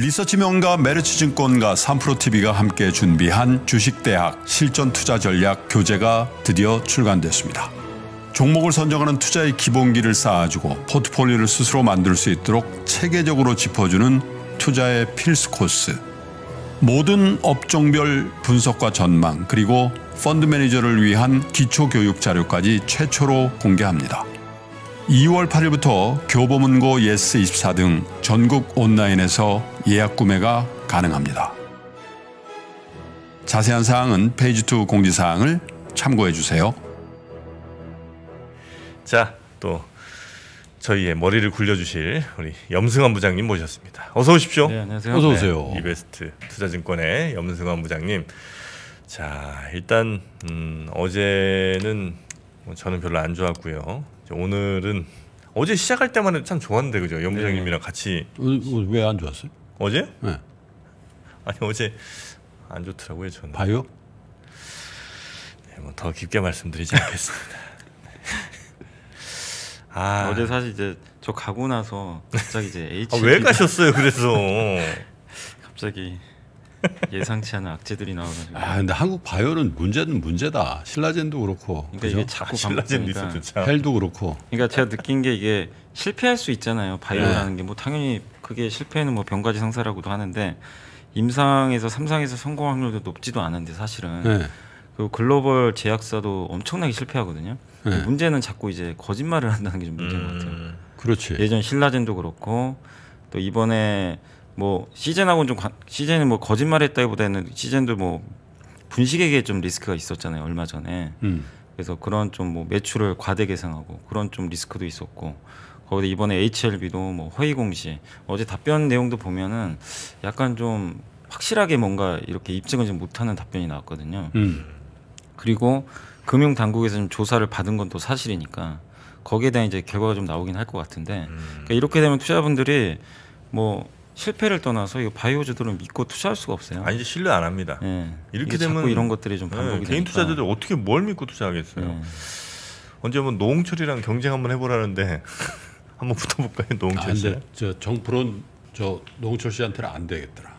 리서치 명가 메르츠 증권과 삼프로 TV가 함께 준비한 주식대학 실전 투자 전략 교재가 드디어 출간됐습니다. 종목을 선정하는 투자의 기본기를 쌓아주고 포트폴리오를 스스로 만들 수 있도록 체계적으로 짚어주는 투자의 필수 코스. 모든 업종별 분석과 전망 그리고 펀드 매니저를 위한 기초 교육 자료까지 최초로 공개합니다. 2월 8일부터 교보문고 예스24 등 전국 온라인에서 예약 구매가 가능합니다. 자세한 사항은 페이지 2 공지사항을 참고해 주세요. 자, 또 저희의 머리를 굴려주실 우리 염승환 부장님 모셨습니다. 어서 오십시오. 네, 안녕하세요. 어서 오세요. 네, 이베스트 투자증권의 염승환 부장님. 자, 일단 음, 어제는 뭐 저는 별로 안 좋았고요. 오늘은 어제 시작할 때만 해도 참 좋았는데 그죠? 염 네. 부장님이랑 같이 어, 왜안 좋았어요? 어제? 네. 아니 어제 안 좋더라고요 저는. 봐요? 네, 뭐더 깊게 말씀드리지 않겠습니다. 아. 어제 사실 이제 저 가고 나서 갑자기 이제 아, H. 아, 왜 가셨어요? 그래서 갑자기 예상치 않은 악재들이 나와가아 근데 한국 바이오는 문제는 문제다. 신라젠도 그렇고. 그러니까 그죠? 이게 자꾸 반복되니까. 아, 헬도 그렇고. 그러니까 제가 느낀 게 이게 실패할 수 있잖아요. 바이오라는 네. 게뭐 당연히 그게 실패는 뭐 병가지 상사라고도 하는데 임상에서 삼상에서 성공 확률도 높지도 않은데 사실은 네. 그 글로벌 제약사도 엄청나게 실패하거든요. 네. 문제는 자꾸 이제 거짓말을 한다는 게 좀 문제인 음... 것 같아요. 음. 그렇지. 예전 신라젠도 그렇고 또 이번에 뭐 시젠하고는 좀 관... 시젠은 뭐 거짓말했다기보다는 시젠도 뭐 분식에게 좀 리스크가 있었잖아요 얼마 전에. 음. 그래서 그런 좀 뭐 매출을 과대 계상하고 그런 좀 리스크도 있었고 거기다 이번에 HLB도 뭐 허위 공시 어제 답변 내용도 보면은 약간 좀 확실하게 뭔가 이렇게 입증을 좀 못하는 답변이 나왔거든요. 음. 그리고 금융 당국에서 좀 조사를 받은 건 또 사실이니까 거기에 대한 이제 결과가 좀 나오긴 할 것 같은데 음. 그러니까 이렇게 되면 투자분들이 뭐 실패를 떠나서 이 바이오주들을 믿고 투자할 수가 없어요. 아니 이제 신뢰 안 합니다. 예. 이렇게 되면 이런 것들이 좀 예, 반복이 예, 개인 되니까. 투자자들 어떻게 뭘 믿고 투자하겠어요. 예. 언제 한번 뭐 노홍철이랑 경쟁 한번 해보라는데 한번 붙어볼까요, 아, 노홍철 씨? 아, 저 정프론 저노철 씨한테는 안 되겠더라.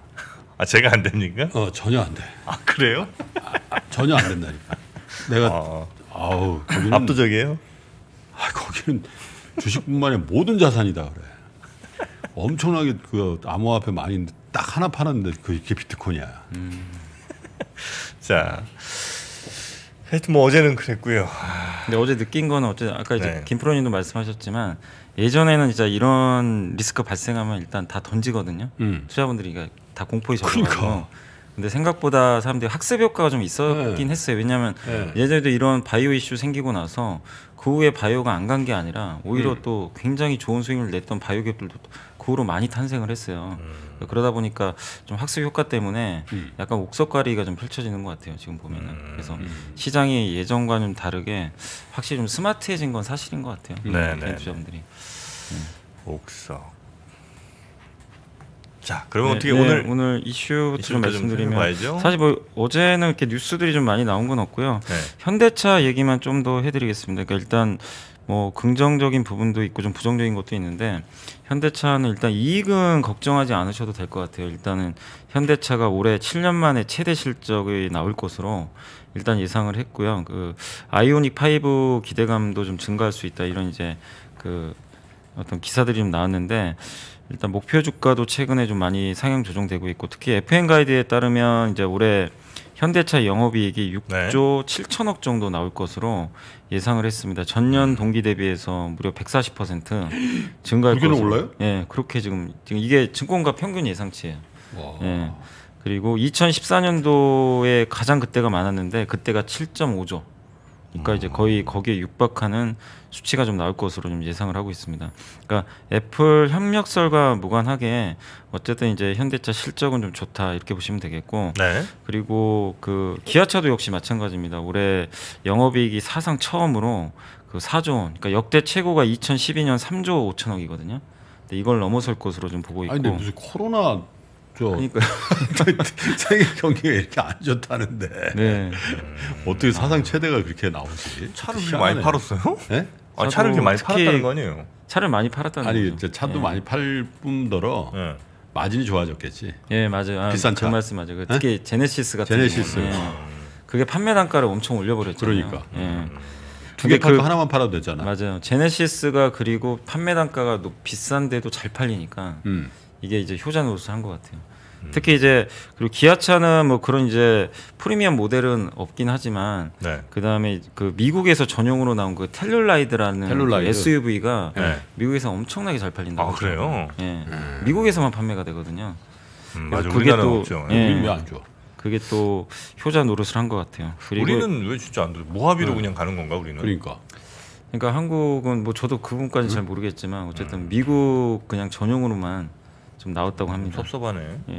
아 제가 안 됩니까? 어 전혀 안 돼. 아 그래요? 아, 아 전혀 안 된다니까. 내가 아, 아우 거기는, 압도적이에요. 아 거기는 주식뿐만이 모든 자산이다 그래. 엄청나게 그 암호화폐 많이 딱 하나 파는데 그게 비트코인이야. 음. 자. 하여튼 뭐 어제는 그랬고요. 근데 어제 느낀 거는 어제 아까 이제 네. 김프로님도 말씀하셨지만 예전에는 진짜 이런 리스크 발생하면 일단 다 던지거든요. 음. 투자분들이 그러니까 다 공포에 젖어서 그러니까. 근데 생각보다 사람들이 학습 효과가 좀 있었긴 네. 했어요. 왜냐하면 네. 예전에도 이런 바이오 이슈 생기고 나서 그 후에 바이오가 안 간 게 아니라 오히려 음. 또 굉장히 좋은 수익을 냈던 바이오 기업들도 그 후로 많이 탄생을 했어요. 음. 그러다 보니까 좀 학습 효과 때문에 음. 약간 옥석가리가 좀 펼쳐지는 것 같아요. 지금 보면은 음. 그래서 음. 시장이 예전과 는 다르게 확실히 좀 스마트해진 건 사실인 것 같아요. 네, 개인 네, 그 네. 투자분들이 음. 옥석. 자, 그러면 네, 어떻게 네, 오늘 오늘 이슈부터 좀 말씀드리면 좀 사실 뭐 어제는 이렇게 뉴스들이 좀 많이 나온 건 없고요. 네. 현대차 얘기만 좀 더 해드리겠습니다. 그러니까 일단 뭐 긍정적인 부분도 있고 좀 부정적인 것도 있는데 현대차는 일단 이익은 걱정하지 않으셔도 될 것 같아요. 일단은 현대차가 올해 7년 만에 최대 실적이 나올 것으로 일단 예상을 했고요. 그 아이오닉 5 기대감도 좀 증가할 수 있다 이런 이제 그 어떤 기사들이 좀 나왔는데 일단 목표 주가도 최근에 좀 많이 상향 조정되고 있고 특히 FN 가이드에 따르면 이제 올해 현대차 영업이익이 6조 네. 7천억 정도 나올 것으로 예상을 했습니다. 전년 음. 동기 대비해서 무려 140% 증가할 것으로. 올라요? 예, 그렇게 지금 지금 이게 증권가 평균 예상치예요. 와. 예. 그리고 2014년도에 가장 그때가 많았는데 그때가 7.5조. 그러니까 이제 거의 거기에 육박하는 수치가 좀 나올 것으로 좀 예상을 하고 있습니다. 그러니까 애플 협력설과 무관하게 어쨌든 이제 현대차 실적은 좀 좋다 이렇게 보시면 되겠고 네. 그리고 그 기아차도 역시 마찬가지입니다. 올해 영업이익이 사상 처음으로 그 4조 원, 그러니까 역대 최고가 2012년 3조 5천억이거든요. 근데 이걸 넘어설 것으로 좀 보고 있고. 아니 근데 무슨 코로나 좋죠. 그러니까 세계 경기가 이렇게 안 좋다는데 네. 어떻게 사상 최대가 그렇게 나오지? 차를 그렇게 많이 팔았어요? 네? 아, 차를 이렇게 많이 팔았다는 거 아니에요? 차를 많이 팔았다는 아니, 거죠. 차도 예. 많이 팔 뿐더러 예. 마진이 좋아졌겠지. 예, 맞아요. 아, 비싼 그 차. 그 말씀 예? 맞아요. 특히 에? 제네시스 같은 제네시스. 예. 그게 판매 단가를 엄청 올려버렸잖아요. 그러니까. 예. 두개 팔고 그, 하나만 팔아도 되잖아. 맞아요. 제네시스가 그리고 판매 단가가 비싼데도 잘 팔리니까 음. 이게 이제 효자 노릇을 한 것 같아요. 음. 특히 이제 그리고 기아차는 뭐 그런 이제 프리미엄 모델은 없긴 하지만 네. 그다음에 그 미국에서 전용으로 나온 그 텔룰라이드라는 텔룰라이드. 그 SUV가 네. 미국에서 엄청나게 잘팔린다아 그래요? 예. 음. 미국에서만 판매가 되거든요. 음, 그러니까 맞아. 그게 또 없죠. 예. 우안 줘. 그게 또 효자 노릇을 한 것 같아요. 그리고 우리는 왜 진짜 안 들어? 모하비로 네. 그냥 가는 건가 우리는? 그러니까. 그러니까 한국은 뭐 저도 그분까지 잘 음. 모르겠지만 어쨌든 미국 그냥 전용으로만 좀 나왔다고 합니다. 섭섭하네. 예.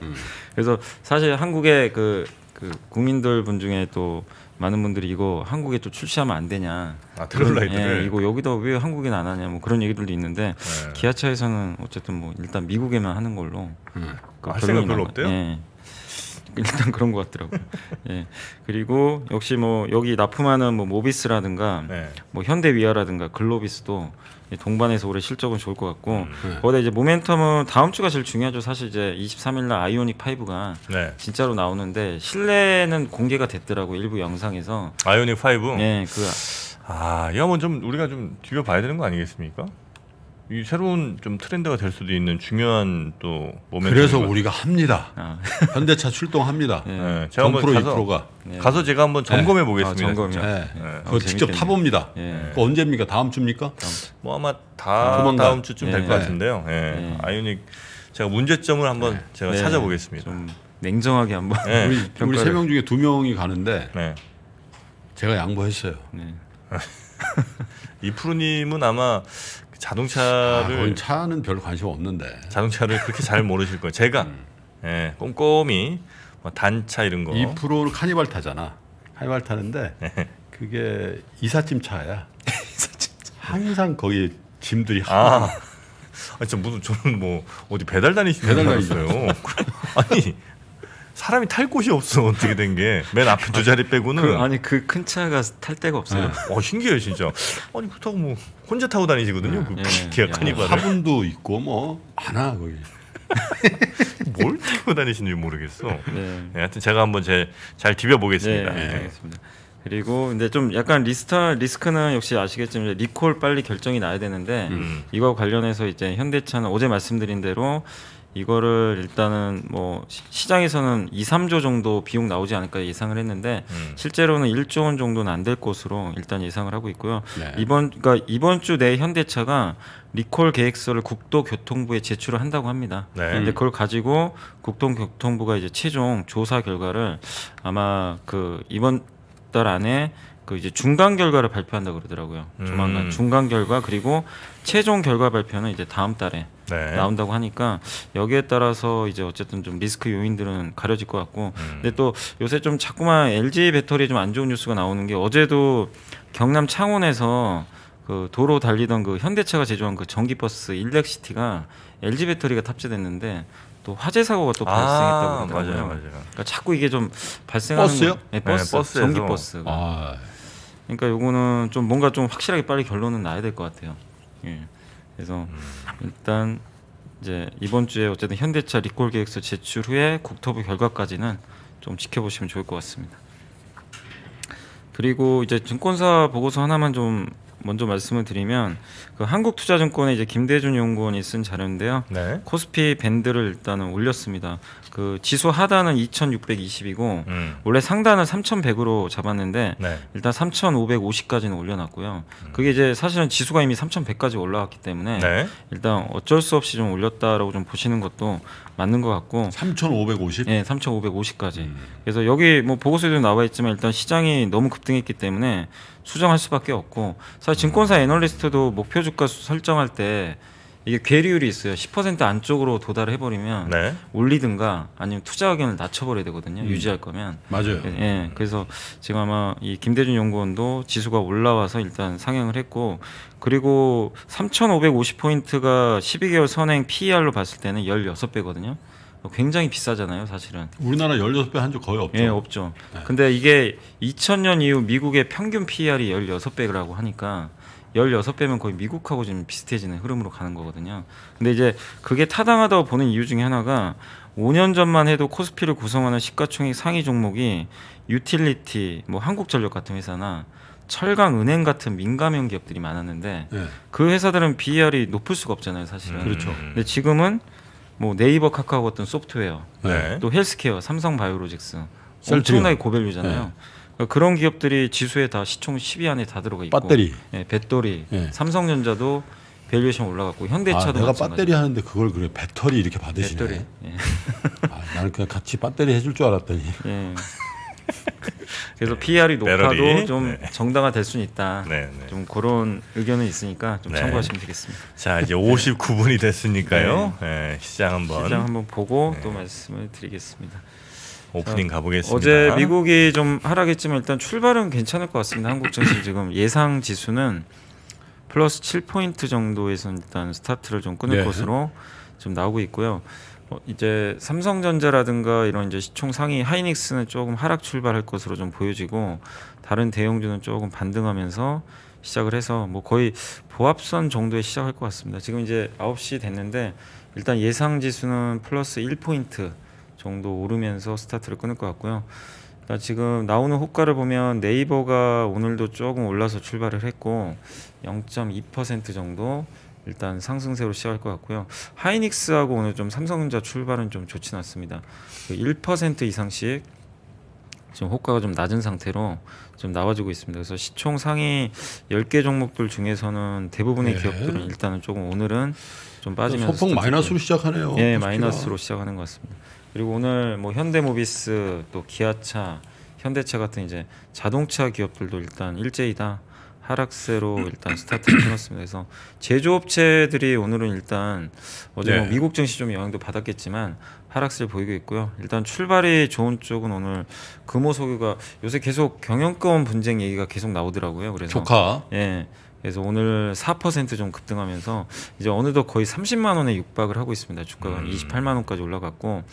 음. 그래서 사실 한국의 그, 그 국민들 분 중에 또 많은 분들이 이거 한국에 또 출시하면 안 되냐. 아트롤라이트 예, 이거 여기다 왜 한국인 안 하냐. 뭐 그런 얘기들도 있는데 네. 기아차에서는 어쨌든 뭐 일단 미국에만 하는 걸로. 음. 그 아, 생각 별로 없대요. 예. 일단 그런 것 같더라고요. 예. 그리고 역시 뭐 여기 납품하는 뭐 모비스라든가 네. 뭐 현대위아라든가 글로비스도 동반해서 올해 실적은 좋을 것 같고 음, 네. 거기다 이제 모멘텀은 다음 주가 제일 중요하죠. 사실 이제 23일 날 아이오닉 5가 네. 진짜로 나오는데 실내는 공개가 됐더라고 일부 영상에서 아이오닉 5. 예, 그 아, 이거 한번 좀 우리가 좀 뒤벼 봐야 되는 거 아니겠습니까? 이 새로운 좀 트렌드가 될 수도 있는 중요한 또 모멘트. 그래서 우리가 합니다. 아. 현대차 출동합니다. 네. 네. 제가 한번 가서, 네. 가서 제가 한번 네. 점검해 아, 보겠습니다. 네. 아, 예. 네. 그거 직접 타봅니다. 그 언제입니까? 다음 주입니까? 다음. 뭐 아마 다 아, 조만간. 다음 주쯤 될 것 같은데요. 예. 아이오닉 제가 문제점을 한번 제가 찾아보겠습니다. 냉정하게 한번. 우리 세 명 중에 두 명이 가는데 제가 양보했어요. 이 프로님은 아마 자동차를 아, 차는 별 관심 없는데 자동차를 그렇게 잘 모르실 거예요. 제가 음. 예, 꼼꼼히 뭐 단차 이런 거. 2%를 카니발 타잖아. 카니발 타는데 예. 그게 이삿짐 차야. 항상 거기 짐들이 아. 아, 저 무슨 저는 뭐 어디 배달 다니시는 배달 다니어요 아니 사람이 탈 곳이 없어 어떻게 된 게 맨 앞에 두 자리 빼고는 그, 아니 그 큰 차가 탈 데가 없어요. 네. 어 신기해요 진짜. 아니 그렇다고 뭐 혼자 타고 다니시거든요. 네, 그 네. 기아 카니발 화분도 있고 뭐 하나 거기. 뭘 타고 다니시는지 모르겠어. 네. 네, 하여튼 제가 한번 제, 잘 디벼 보겠습니다. 네, 네, 알겠습니다. 그리고 근데 좀 약간 리스타 리스크는 역시 아시겠지만 리콜 빨리 결정이 나야 되는데 음. 이거 관련해서 이제 현대차는 어제 말씀드린 대로 이거를 일단은 뭐 시장에서는 2, 3조 정도 비용 나오지 않을까 예상을 했는데 음. 실제로는 1조 원 정도는 안 될 것으로 일단 예상을 하고 있고요. 네. 이번 그러니까 이번 주 내에 현대차가 리콜 계획서를 국토교통부에 제출을 한다고 합니다. 네. 근데 그걸 가지고 국토교통부가 이제 최종 조사 결과를 아마 그 이번 달 안에 그 이제 중간 결과를 발표한다 그러더라고요. 조만간 음. 중간 결과 그리고 최종 결과 발표는 이제 다음 달에 네. 나온다고 하니까 여기에 따라서 이제 어쨌든 좀 리스크 요인들은 가려질 것 같고 음. 근데 또 요새 좀 자꾸만 LG 배터리 좀 안 좋은 뉴스가 나오는 게 어제도 경남 창원에서 그 도로 달리던 그 현대차가 제조한 그 전기 버스 일렉시티가 LG 배터리가 탑재됐는데 또 화재 사고가 또 아, 발생했다고 하러더라고요 맞아요, 맞아요. 그러니까 자꾸 이게 좀 발생하는 버스요? 네, 버스, 네, 버스 전기 버스. 아. 그러니까 요거는 좀 뭔가 좀 확실하게 빨리 결론은 나야 될 것 같아요. 예. 그래서 음. 일단 이제 이번 주에 어쨌든 현대차 리콜 계획서 제출 후에 국토부 결과까지는 좀 지켜보시면 좋을 것 같습니다. 그리고 이제 증권사 보고서 하나만 좀 먼저 말씀을 드리면 그 한국투자증권의 이제 김대준 연구원이 쓴 자료인데요. 네. 코스피 밴드를 일단은 올렸습니다. 그 지수 하단은 2,620이고 음. 원래 상단은 3,100으로 잡았는데 네. 일단 3,550까지는 올려놨고요. 음. 그게 이제 사실은 지수가 이미 3,100까지 올라왔기 때문에 네. 일단 어쩔 수 없이 좀 올렸다라고 좀 보시는 것도 맞는 것 같고 3,550. 네, 3,550까지. 음. 그래서 여기 뭐 보고서에도 나와 있지만 일단 시장이 너무 급등했기 때문에 수정할 수밖에 없고 사실 증권사 애널리스트도 목표 주가 설정할 때 이게 괴리율이 있어요. 10% 안쪽으로 도달해 버리면 네. 올리든가 아니면 투자 의견을 낮춰버려야 되거든요. 음. 유지할 거면 맞아요. 예, 예. 그래서 지금 아마 이 김대준 연구원도 지수가 올라와서 일단 상향을 했고 그리고 3,550 포인트가 12개월 선행 PER로 봤을 때는 16배거든요. 굉장히 비싸잖아요, 사실은. 우리나라 16배 한 적 거의 없죠. 예, 없죠. 네. 근데 이게 2000년 이후 미국의 평균 PER이 16배라고 하니까 16배면 거의 미국하고 지금 비슷해지는 흐름으로 가는 거거든요. 근데 이제 그게 타당하다고 보는 이유 중에 하나가 5년 전만 해도 코스피를 구성하는 시가총액 상위 종목이 유틸리티, 뭐 한국전력 같은 회사나 철강, 은행 같은 민감형 기업들이 많았는데 네. 그 회사들은 p e r 이 높을 수가 없잖아요, 사실은. 음, 그렇죠. 근데 지금은 뭐 네이버 카카오 같은 소프트웨어 네. 또 헬스케어 삼성 바이오로직스 엄청나게 고밸류잖아요. 네. 그러니까 그런 기업들이 지수에 다 시총 10위 안에 다 들어가 있고 배터리, 예, 배터리, 예. 삼성전자도 밸류에이션 올라갔고 현대차도 아, 내가 배터리 하는데 그걸 그래 배터리 이렇게 받으시네. 배터리. 예. 아, 나는 그냥 같이 배터리 해줄 줄 알았더니. 예. 그래서 PR이 높아도 배럴이. 좀 네. 정당화될 수는 있다. 네, 네. 좀 그런 의견은 있으니까 좀 네. 참고하시면 되겠습니다. 자 이제 59분이 됐으니까요. 네. 네, 시장 한번 시장 한번 보고 또 말씀을 드리겠습니다. 오프닝 자, 가보겠습니다. 어제 미국이 좀 하락했지만 일단 출발은 괜찮을 것 같습니다. 한국 증시 지금 예상 지수는 플러스 7포인트 정도에서 일단 스타트를 좀 끊을 것으로 좀 나오고 있고요. 어, 이제 삼성전자라든가 이런 이제 시총 상위 하이닉스는 조금 하락 출발할 것으로 좀 보여지고 다른 대형주는 조금 반등하면서 시작을 해서 뭐 거의 보합선 정도에 시작할 것 같습니다. 지금 이제 9시 됐는데 일단 예상 지수는 플러스 1포인트 정도 오르면서 스타트를 끊을 것 같고요. 그러니까 지금 나오는 호가를 보면 네이버가 오늘도 조금 올라서 출발을 했고 0.2% 정도 일단 상승세로 시작할 것 같고요. 하이닉스하고 오늘 좀 삼성전자 출발은 좀 좋진 않습니다. 1% 그 이상씩 지금 호가가 좀 낮은 상태로 좀 나와주고 있습니다. 그래서 시총 상위 10개 종목들 중에서는 대부분의 네. 기업들은 일단은 조금 오늘은 좀 빠지면서 소폭 마이너스로 시작하네요. 예, 네, 마이너스로 시작하는 것 같습니다. 그리고 오늘 뭐 현대모비스 또 기아차 현대차 같은 이제 자동차 기업들도 일단 일제이다 하락세로 일단 스타트를 끊었습니다. 그래서 제조업체들이 오늘은 일단 어제 뭐 네. 뭐 미국 증시 좀 영향도 받았겠지만 하락세를 보이고 있고요. 일단 출발이 좋은 쪽은 오늘 금호석유가 요새 계속 경영권 분쟁 얘기가 계속 나오더라고요. 그래서 조카. 예. 그래서 오늘 4%좀 급등하면서 이제 어느덧 거의 30만 원에 육박을 하고 있습니다. 주가가 음. 28만 원까지 올라갔고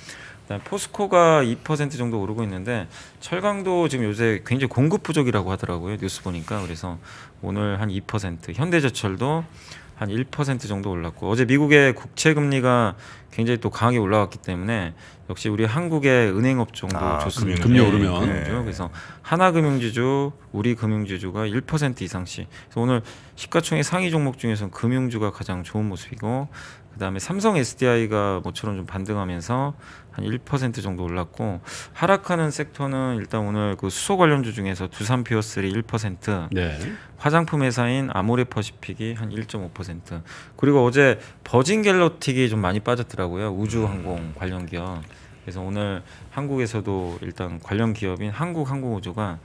일단 포스코가 2% 정도 오르고 있는데 철강도 지금 요새 굉장히 공급 부족이라고 하더라고요 뉴스 보니까 그래서 오늘 한 2% 현대제철도 한 1% 정도 올랐고 어제 미국의 국채 금리가 굉장히 또 강하게 올라왔기 때문에 역시 우리 한국의 은행 업종도 아, 좋습니다. 금리, 네, 오르면 금융주. 네. 그래서 하나금융주주, 우리금융주주가 1% 이상씩. 그래서 오늘 시가총액 상위 종목 중에서 는 금융주가 가장 좋은 모습이고 그다음에 삼성 SDI가 모처럼 좀 반등하면서 한 1% 정도 올랐고 하락하는 섹터는 일단 오늘 그 수소 관련주 중에서 두산 피어스리 1%, 네. 화장품 회사인 아모레퍼시픽이 한 1.5%, 그리고 어제 버진 갤러틱이 좀 많이 빠졌더라고요 우주항공 음. 관련 기업. 그래서 오늘 한국에서도 일단 관련 기업인 한국항공우주가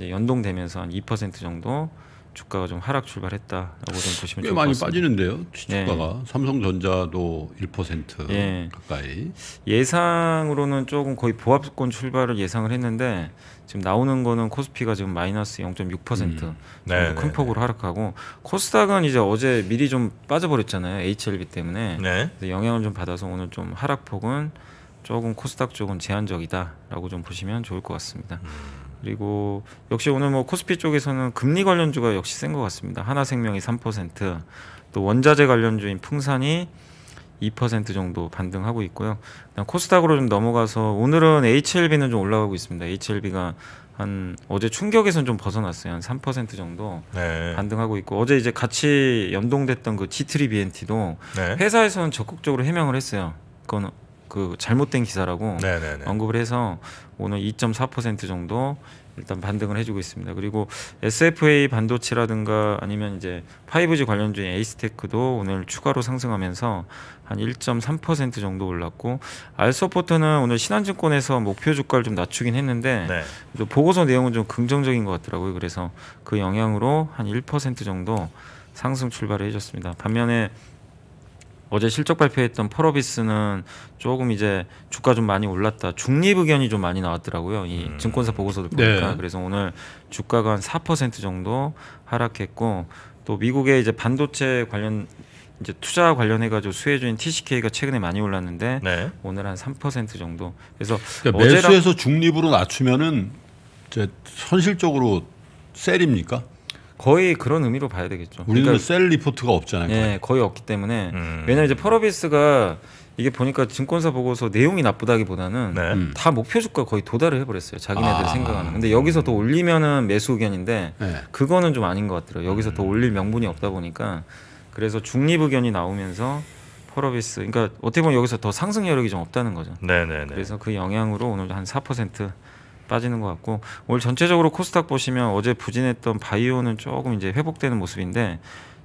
연동되면서 한 2% 정도 주가가 좀 하락 출발했다라고 좀 보시면 꽤 많이 빠지는데요. 네. 주가가 예. 삼성전자도 1% 예. 가까이 예상으로는 조금 거의 보합권 출발을 예상을 했는데 지금 나오는 거는 코스피가 지금 마이너스 0.6% 음. 네, 네, 큰 네. 폭으로 하락하고 코스닥은 이제 어제 미리 좀 빠져버렸잖아요 HLB 때문에 네. 영향을 좀 받아서 오늘 좀 하락폭은 조금 코스닥 쪽은 제한적이다라고 좀 보시면 좋을 것 같습니다. 음. 그리고 역시 오늘 뭐 코스피 쪽에서는 금리 관련주가 역시 센 것 같습니다. 하나생명이 3%, 또 원자재 관련주인 풍산이 2% 정도 반등하고 있고요. 코스닥으로 좀 넘어가서 오늘은 HLB는 좀 올라가고 있습니다. HLB가 한 어제 충격에선 좀 벗어났어요. 한 3% 정도 네. 반등하고 있고 어제 이제 같이 연동됐던 그 G3BNT도 네. 회사에서는 적극적으로 해명을 했어요. 그건 그 잘못된 기사라고 네네네. 언급을 해서 오늘 2.4% 정도 일단 반등을 해주고 있습니다. 그리고 SFA 반도체라든가 아니면 이제 5G 관련주인 에이스테크도 오늘 추가로 상승하면서 한 1.3% 정도 올랐고 알서포트는 오늘 신한증권에서 목표 주가를 좀 낮추긴 했는데 네. 보고서 내용은 좀 긍정적인 것 같더라고요. 그래서 그 영향으로 한 1% 정도 상승 출발을 해줬습니다. 반면에 어제 실적 발표했던 펄어비스는 조금 이제 주가 좀 많이 올랐다. 중립 의견이 좀 많이 나왔더라고요. 이 음. 증권사 보고서를 네. 보니까. 네. 그래서 오늘 주가가 한 4% 정도 하락했고 또 미국의 이제 반도체 관련 이제 투자 관련해 가지고 수혜주인 TCK가 최근에 많이 올랐는데 네. 오늘 한 3% 정도. 그래서 그러니까 매수에서 중립으로 낮추면은 이제 현실적으로 셀입니까? 거의 그런 의미로 봐야 되겠죠. 우리는 그러니까, 셀 리포트가 없잖아요. 예, 거의, 거의 없기 때문에 음. 왜냐 이제 펄어비스가 이게 보니까 증권사 보고서 내용이 나쁘다기보다는 네. 음. 다 목표 주가 거의 도달을 해버렸어요. 자기네들 아. 생각하는. 근데 여기서 더 올리면은 매수 의견인데 네. 그거는 좀 아닌 것 같더라고요. 여기서 음. 더 올릴 명분이 없다 보니까 그래서 중립 의견이 나오면서 펄어비스 그러니까 어떻게 보면 여기서 더 상승 여력이 좀 없다는 거죠. 네네네. 네, 네. 그래서 그 영향으로 오늘 한4% 빠지는 것 같고 오늘 전체적으로 코스닥 보시면 어제 부진했던 바이오는 조금 이제 회복되는 모습인데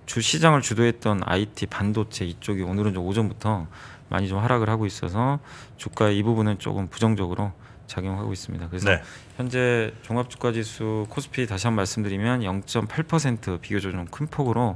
주 시장을 주도했던 IT 반도체 이쪽이 오늘은 좀 오전부터 많이 좀 하락을 하고 있어서 주가 이 부분은 조금 부정적으로 작용하고 있습니다. 그래서 네. 현재 종합주가지수 코스피 다시 한번 말씀드리면 0.8% 비교적 좀 큰 폭으로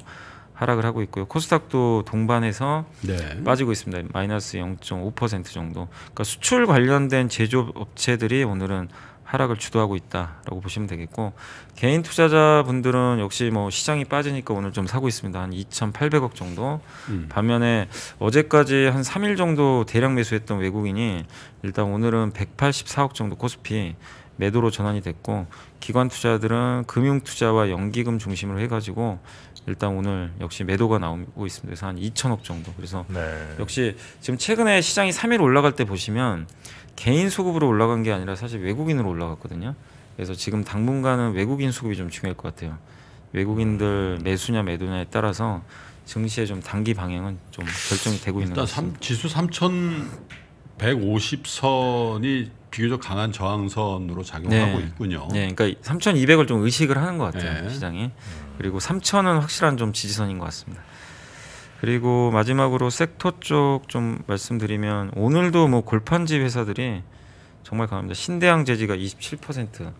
하락을 하고 있고요. 코스닥도 동반해서 네. 빠지고 있습니다. 마이너스 0.5% 정도. 그러니까 수출 관련된 제조업체들이 오늘은 하락을 주도하고 있다라고 보시면 되겠고 개인 투자자분들은 역시 뭐 시장이 빠지니까 오늘 좀 사고 있습니다. 한 2,800억 정도. 음. 반면에 어제까지 한 3일 정도 대량 매수했던 외국인이 일단 오늘은 184억 정도 코스피 매도로 전환이 됐고 기관 투자들은 금융 투자와 연기금 중심으로 해 가지고 일단 오늘 역시 매도가 나오고 있습니다. 그래서 한 2천억 정도. 그래서 네. 역시 지금 최근에 시장이 3일 올라갈 때 보시면 개인 수급으로 올라간 게 아니라 사실 외국인으로 올라갔거든요. 그래서 지금 당분간은 외국인 수급이 좀 중요할 것 같아요. 외국인들 매수냐 매도냐에 따라서 증시의 좀 단기 방향은 좀 결정이 되고 있는 것 같습니다. 일단 지수 3,150선이 비교적 강한 저항선으로 작용하고 네. 있군요. 네, 그러니까 3,200을 좀 의식을 하는 것 같아요 네. 시장이. 그리고 3,000은 확실한 좀 지지선인 것 같습니다. 그리고 마지막으로 섹터 쪽 좀 말씀드리면 오늘도 뭐 골판지 회사들이 정말 강합니다. 신대항 재지가 27%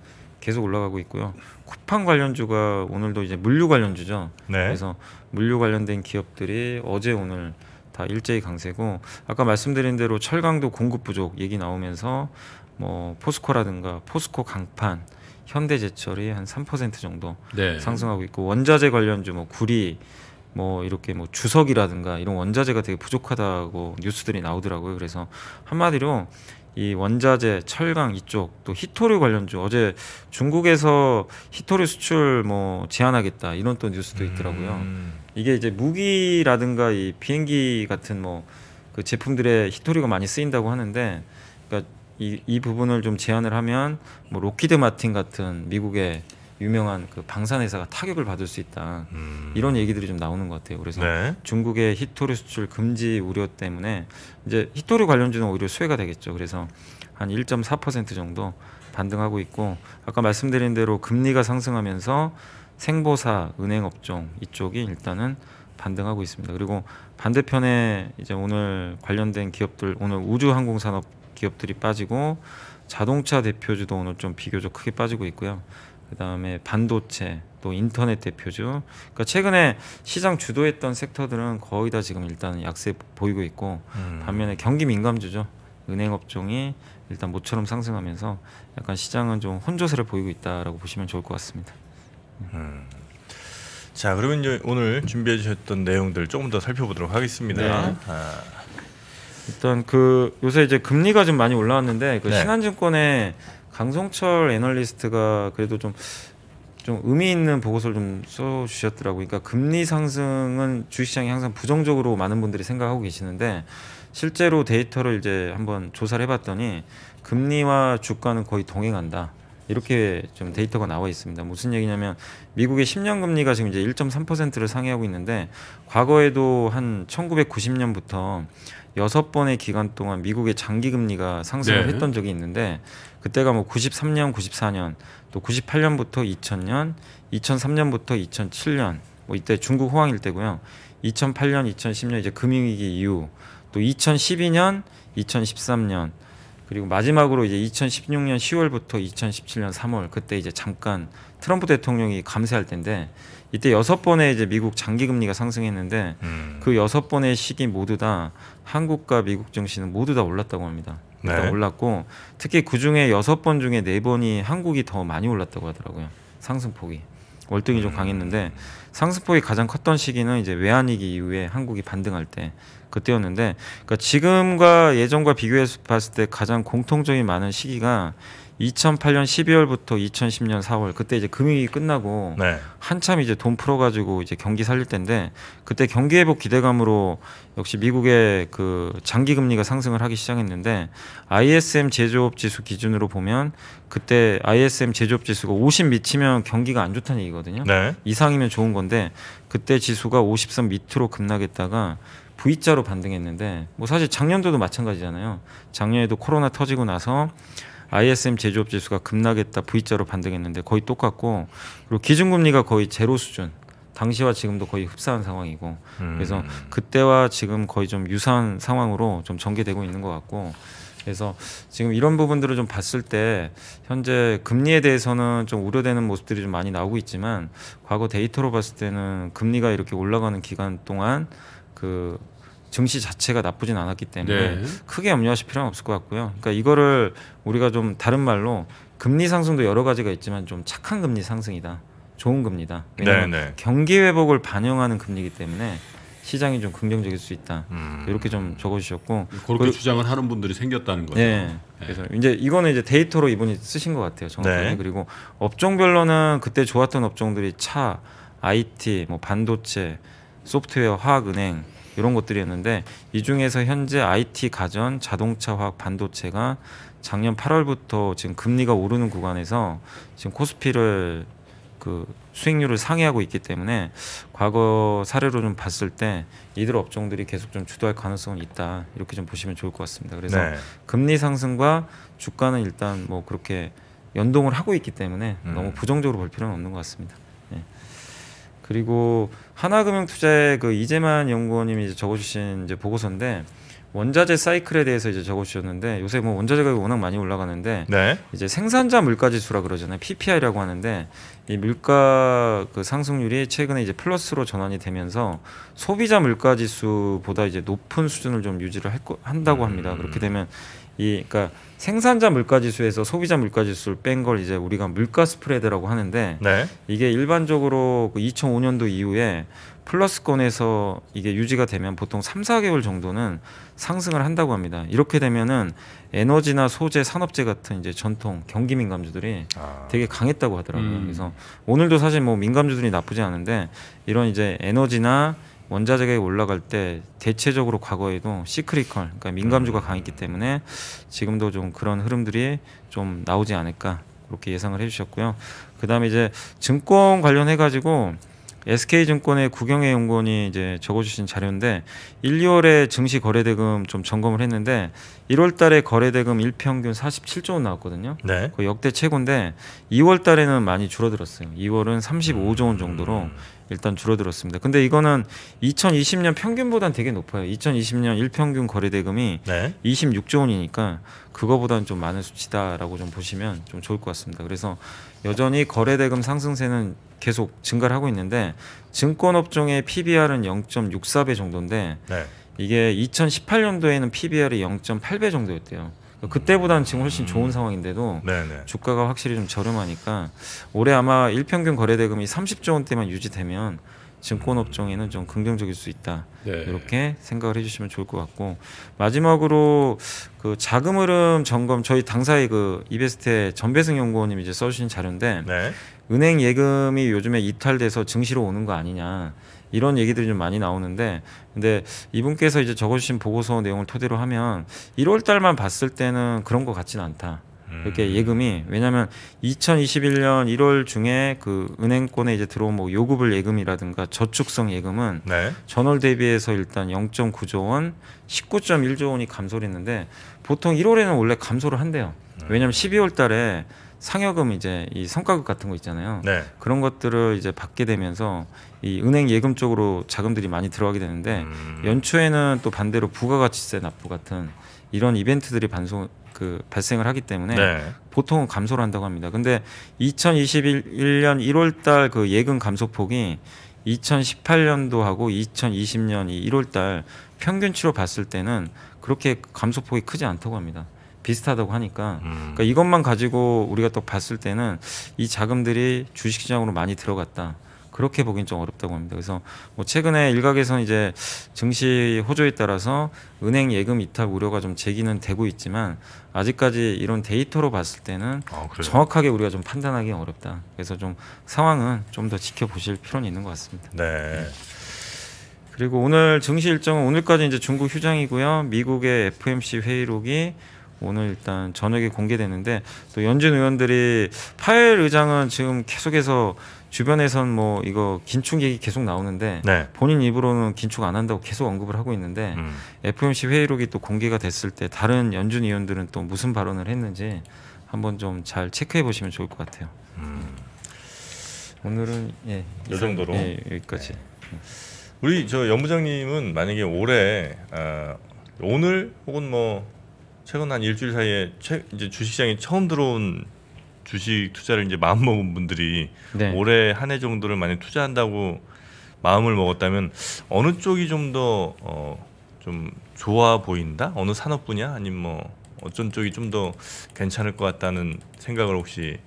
계속 올라가고 있고요. 쿠팡 관련주가 오늘도 이제 물류 관련주죠. 네. 그래서 물류 관련된 기업들이 어제 오늘 다 일제히 강세고 아까 말씀드린 대로 철강도 공급 부족 얘기 나오면서 뭐 포스코라든가 포스코 강판 현대제철이 한 3% 정도 네. 상승하고 있고 원자재 관련주 뭐 구리 뭐 이렇게 뭐 주석이라든가 이런 원자재가 되게 부족하다고 뉴스들이 나오더라고요. 그래서 한마디로 이 원자재, 철강 이쪽 또 히토류 관련주 어제 중국에서 히토류 수출 뭐 제한하겠다 이런 또 뉴스도 있더라고요. 음. 이게 이제 무기라든가 이 비행기 같은 뭐 그 제품들의 히토류가 많이 쓰인다고 하는데 그러니까 이, 이 부분을 좀 제한을 하면 뭐 로키드 마틴 같은 미국의 유명한 그 방산 회사가 타격을 받을 수 있다 음. 이런 얘기들이 좀 나오는 것 같아요. 그래서 네. 중국의 히토류 수출 금지 우려 때문에 이제 히토류 관련주는 오히려 수혜가 되겠죠. 그래서 한 1.4% 정도 반등하고 있고 아까 말씀드린 대로 금리가 상승하면서 생보사 은행 업종 이쪽이 일단은 반등하고 있습니다. 그리고 반대편에 이제 오늘 관련된 기업들 오늘 우주 항공 산업 기업들이 빠지고 자동차 대표주도 오늘 좀 비교적 크게 빠지고 있고요. 그 다음에 반도체, 또 인터넷 대표주. 그러니까 최근에 시장 주도했던 섹터들은 거의 다 지금 일단 약세 보이고 있고 음. 반면에 경기 민감주죠. 은행 업종이 일단 모처럼 상승하면서 약간 시장은 좀 혼조세를 보이고 있다라고 보시면 좋을 것 같습니다. 음. 자 그러면 이제 오늘 준비해 주셨던 내용들 조금 더 살펴보도록 하겠습니다. 네. 아. 일단 그 요새 이제 금리가 좀 많이 올라왔는데 그 네. 신한증권에 강성철 애널리스트가 그래도 좀 좀 의미 있는 보고서를 좀 써주셨더라고요. 그러니까 금리 상승은 주식시장이 항상 부정적으로 많은 분들이 생각하고 계시는데 실제로 데이터를 이제 한번 조사를 해봤더니 금리와 주가는 거의 동행한다. 이렇게 좀 데이터가 나와 있습니다. 무슨 얘기냐면 미국의 10년 금리가 지금 이제 1.3%를 상회하고 있는데 과거에도 한 1990년부터 여섯 번의 기간 동안 미국의 장기 금리가 상승을 네. 했던 적이 있는데 그때가 뭐 93년, 94년, 또 98년부터 2000년, 2003년부터 2007년, 뭐 이때 중국 호황일 때고요. 2008년, 2010년 이제 금융위기 이후, 또 2012년, 2013년, 그리고 마지막으로 이제 2016년 10월부터 2017년 3월 그때 이제 잠깐 트럼프 대통령이 감세할 때인데 이때 여섯 번의 이제 미국 장기 금리가 상승했는데 음. 그 여섯 번의 시기 모두 다 한국과 미국 증시는 모두 다 올랐다고 합니다. 네. 올랐고 특히 그 중에 여섯 번 중에 네 번이 한국이 더 많이 올랐다고 하더라고요. 상승폭이 월등히 음. 좀 강했는데 상승폭이 가장 컸던 시기는 이제 외환위기 이후에 한국이 반등할 때 그때였는데 그러니까 지금과 예전과 비교해서 봤을 때 가장 공통점이 많은 시기가 2008년 12월부터 2010년 4월 그때 이제 금융이 끝나고 네. 한참 이제 돈 풀어가지고 이제 경기 살릴 때인데 그때 경기 회복 기대감으로 역시 미국의 그 장기 금리가 상승을 하기 시작했는데 ISM 제조업 지수 기준으로 보면 그때 ISM 제조업 지수가 50 미치면 경기가 안 좋다는 얘기거든요. 네. 이상이면 좋은 건데 그때 지수가 50선 밑으로 급락했다가 V자로 반등했는데 뭐 사실 작년도도 마찬가지잖아요. 작년에도 코로나 터지고 나서 ISM 제조업 지수가 급락했다 V자로 반등했는데 거의 똑같고 그리고 기준금리가 거의 제로 수준 당시와 지금도 거의 흡사한 상황이고 음. 그래서 그때와 지금 거의 좀 유사한 상황으로 좀 전개되고 있는 것 같고 그래서 지금 이런 부분들을 좀 봤을 때 현재 금리에 대해서는 좀 우려되는 모습들이 좀 많이 나오고 있지만 과거 데이터로 봤을 때는 금리가 이렇게 올라가는 기간 동안 그 증시 자체가 나쁘진 않았기 때문에 네. 크게 염려하실 필요는 없을 것 같고요. 그러니까 이거를 우리가 좀 다른 말로 금리 상승도 여러 가지가 있지만 좀 착한 금리 상승이다. 좋은 금리다. 왜냐하면 네, 네. 경기 회복을 반영하는 금리이기 때문에 시장이 좀 긍정적일 수 있다. 음. 이렇게 좀 적어주셨고 그렇게 그리고, 주장을 하는 분들이 생겼다는 거죠. 네. 네. 그래서 이제 이거는 이제 데이터로 이분이 쓰신 것 같아요. 정확하게 네. 그리고 업종별로는 그때 좋았던 업종들이 차, IT, 뭐 반도체, 소프트웨어, 화학은행 이런 것들이었는데 이 중에서 현재 IT 가전, 자동차 화학, 반도체가 작년 8월부터 지금 금리가 오르는 구간에서 지금 코스피를 그 수익률을 상회하고 있기 때문에 과거 사례로 좀 봤을 때 이들 업종들이 계속 좀 주도할 가능성은 있다 이렇게 좀 보시면 좋을 것 같습니다. 그래서 네. 금리 상승과 주가는 일단 뭐 그렇게 연동을 하고 있기 때문에 음. 너무 부정적으로 볼 필요는 없는 것 같습니다. 그리고 하나금융투자의 그 이재만 연구원님이 이제 적어주신 이제 보고서인데 원자재 사이클에 대해서 이제 적어주셨는데 요새 뭐 원자재 가격이 워낙 많이 올라가는데 네. 이제 생산자 물가지수라 그러잖아요 PPI라고 하는데 이 물가 그 상승률이 최근에 이제 플러스로 전환이 되면서 소비자 물가지수보다 이제 높은 수준을 좀 유지를 할 거, 한다고 음. 합니다. 음. 그렇게 되면 이 그러니까 생산자 물가지수에서 소비자 물가지수를 뺀 걸 이제 우리가 물가 스프레드라고 하는데 네. 이게 일반적으로 그 2005년도 이후에 플러스권에서 이게 유지가 되면 보통 3, 4개월 정도는 상승을 한다고 합니다. 이렇게 되면은 에너지나 소재, 산업재 같은 이제 전통 경기 민감주들이 아. 되게 강했다고 하더라고요. 음. 그래서 오늘도 사실 뭐 민감주들이 나쁘지 않은데 이런 이제 에너지나 원자 재가 올라갈 때 대체적으로 과거에도 시크리컬 그러니까 민감주가 음. 강했기 때문에 지금도 좀 그런 흐름들이 좀 나오지 않을까 그렇게 예상을 해주셨고요. 그 다음에 이제 증권 관련해 가지고 SK증권의 구경의 연구원이 이제 적어주신 자료인데 1, 2월에 증시 거래대금 좀 점검을 했는데 1월 달에 거래대금 일평균 47조 원 나왔거든요. 네. 그 역대 최고인데 2월 달에는 많이 줄어들었어요. 2월은 35조 원 정도로 음. 일단 줄어들었습니다. 근데 이거는 2020년 평균보단 되게 높아요. 2020년 일평균 거래 대금이 네. 26조 원이니까 그거보다는 좀 많은 수치다라고 좀 보시면 좀 좋을 것 같습니다. 그래서 여전히 거래 대금 상승세는 계속 증가를 하고 있는데 증권 업종의 PBR은 0.64배 정도인데 네. 이게 2018년도에는 PBR이 0.8배 정도였대요. 그때보다는 지금 훨씬 좋은 음. 상황인데도 네네. 주가가 확실히 좀 저렴하니까 올해 아마 일평균 거래대금이 30조 원대만 유지되면 증권업종에는 좀 긍정적일 수 있다 네. 이렇게 생각을 해주시면 좋을 것 같고 마지막으로 그 자금흐름 점검 저희 당사의 그 이베스트의 전배승 연구원님이 이제 써주신 자료인데 네. 은행 예금이 요즘에 이탈돼서 증시로 오는 거 아니냐 이런 얘기들이 좀 많이 나오는데 근데 이분께서 이제 적어주신 보고서 내용을 토대로 하면 1월 달만 봤을 때는 그런 것 같지는 않다. 이렇게 음. 예금이 왜냐하면 2021년 1월 중에 그 은행권에 이제 들어온 뭐 요구불 예금이라든가 저축성 예금은 네. 전월 대비해서 일단 0.9조 원, 19.1조 원이 감소를 했는데 보통 1월에는 원래 감소를 한대요. 왜냐하면 12월 달에 상여금 이제 이 성과급 같은 거 있잖아요. 네. 그런 것들을 이제 받게 되면서 이 은행 예금 쪽으로 자금들이 많이 들어가게 되는데 음. 연초에는 또 반대로 부가가치세 납부 같은 이런 이벤트들이 반송 그 발생을 하기 때문에 네. 보통은 감소를 한다고 합니다. 근데 2021년 1월 달 그 예금 감소폭이 2018년도하고 2020년 이 1월 달 평균치로 봤을 때는 그렇게 감소폭이 크지 않다고 합니다. 비슷하다고 하니까 음. 그러니까 이것만 가지고 우리가 또 봤을 때는 이 자금들이 주식시장으로 많이 들어갔다. 그렇게 보긴 좀 어렵다고 합니다. 그래서 뭐 최근에 일각에서는 이제 증시 호조에 따라서 은행 예금 이탁 우려가 좀 제기는 되고 있지만 아직까지 이런 데이터로 봤을 때는 아, 정확하게 우리가 좀 판단하기 어렵다. 그래서 좀 상황은 좀 더 지켜보실 필요는 있는 것 같습니다. 네. 그리고 오늘 증시 일정은 오늘까지 이제 중국 휴장이고요. 미국의 FMC 회의록이 오늘 일단 저녁에 공개되는데 또 연준 의원들이 파일 의장은 지금 계속해서 주변에선 뭐 이거 긴축 얘기 계속 나오는데 네. 본인 입으로는 긴축 안 한다고 계속 언급을 하고 있는데 음. FOMC 회의록이 또 공개가 됐을 때 다른 연준 의원들은 또 무슨 발언을 했는지 한번 좀 잘 체크해 보시면 좋을 것 같아요. 음. 오늘은 예, 이 정도로 예, 여기까지. 네. 우리 저 연부장님은 만약에 올해 어, 오늘 혹은 뭐 최근 한 일주일 사이에 최, 이제 주식시장에 처음 들어온 주식 투자를 이제 마음 먹은 분들이 네. 올해 한 해 정도를 많이 투자한다고 마음을 먹었다면 어느 쪽이 좀 더좀 어, 좋아 보인다? 어느 산업 분야 아니면 뭐 어쩐 쪽이 좀 더 괜찮을 것 같다는 생각을 혹시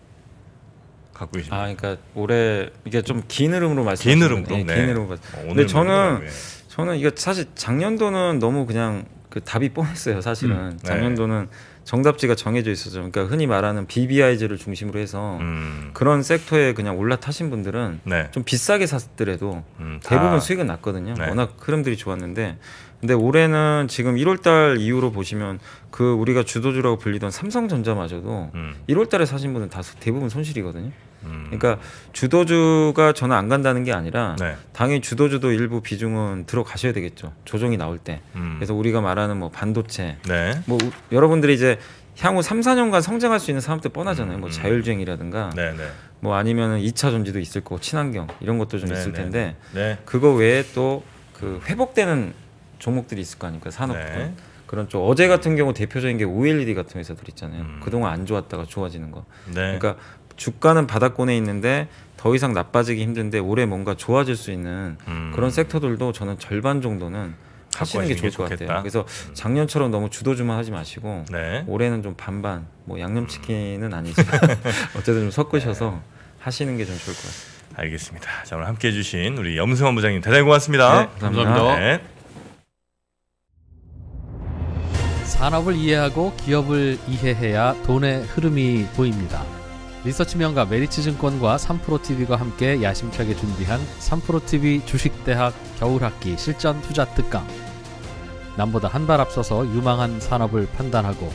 갖고 계십니까? 아, 그러니까 올해 이게 좀긴 흐름으로 말씀하신 긴 흐름으로, 네, 네. 긴 흐름으로. 어, 근데 뭐 저는 네. 저는 이게 사실 작년도는 너무 그냥 그 답이 뻔했어요 사실은 음, 네. 작년도는 정답지가 정해져 있었죠. 그러니까 흔히 말하는 BBI즈를 중심으로 해서 음. 그런 섹터에 그냥 올라타신 분들은 네. 좀 비싸게 샀더라도 음, 대부분 수익은 났거든요. 네. 워낙 흐름들이 좋았는데 근데 올해는 지금 1월달 이후로 보시면 그 우리가 주도주라고 불리던 삼성전자마저도 1월달에 음. 사신 분은 다 대부분 손실이거든요. 음. 그러니까 주도주가 저는 안 간다는 게 아니라 네. 당연히 주도주도 일부 비중은 들어가셔야 되겠죠. 조정이 나올 때. 음. 그래서 우리가 말하는 뭐 반도체. 네. 뭐 여러분들이 이제 향후 3, 4년간 성장할 수 있는 산업들 뻔하잖아요. 뭐 음, 음. 자율주행이라든가 네, 네. 뭐 아니면은 2차 전지도 있을 거고 친환경 이런 것도 좀 네, 있을 네, 텐데 네. 네. 그거 외에 또 그 회복되는 종목들이 있을 거 아닙니까? 산업 그런 쪽 어제 같은 경우 대표적인 게 OLED 같은 회사들 있잖아요. 음. 그동안 안 좋았다가 좋아지는 거. 그러니까 주가는 바닥권에 있는데 더 이상 나빠지기 힘든데 올해 뭔가 좋아질 수 있는 음. 그런 섹터들도 저는 절반 정도는 하시는 게 좋을 것 같아요. 그래서 음. 작년처럼 너무 주도주만 하지 마시고 네. 올해는 좀 반반 뭐 양념치킨은 아니지만 음. 어쨌든 좀 섞으셔서 네. 하시는 게 좀 좋을 것 같아요. 알겠습니다. 자 오늘 함께해 주신 우리 염승원 부장님 대단히 고맙습니다. 네, 감사합니다. 감사합니다. 네. 산업을 이해하고 기업을 이해해야 돈의 흐름이 보입니다. 리서치명가 메리츠증권과 3프로TV가 함께 야심차게 준비한 3프로TV 주식대학 겨울학기 실전투자특강 남보다 한 발 앞서서 유망한 산업을 판단하고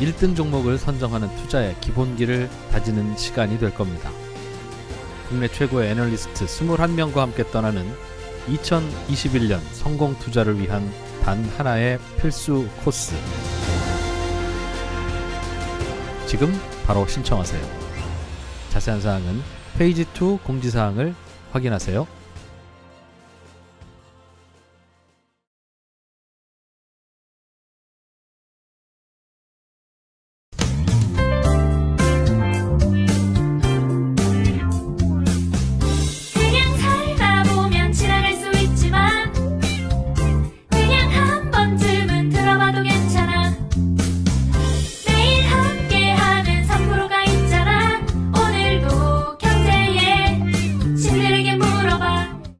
1등 종목을 선정하는 투자의 기본기를 다지는 시간이 될 겁니다. 국내 최고의 애널리스트 21명과 함께 떠나는 2021년 성공 투자를 위한 단 하나의 필수 코스. 지금 바로 신청하세요. 자세한 사항은 페이지 2 공지사항을 확인하세요.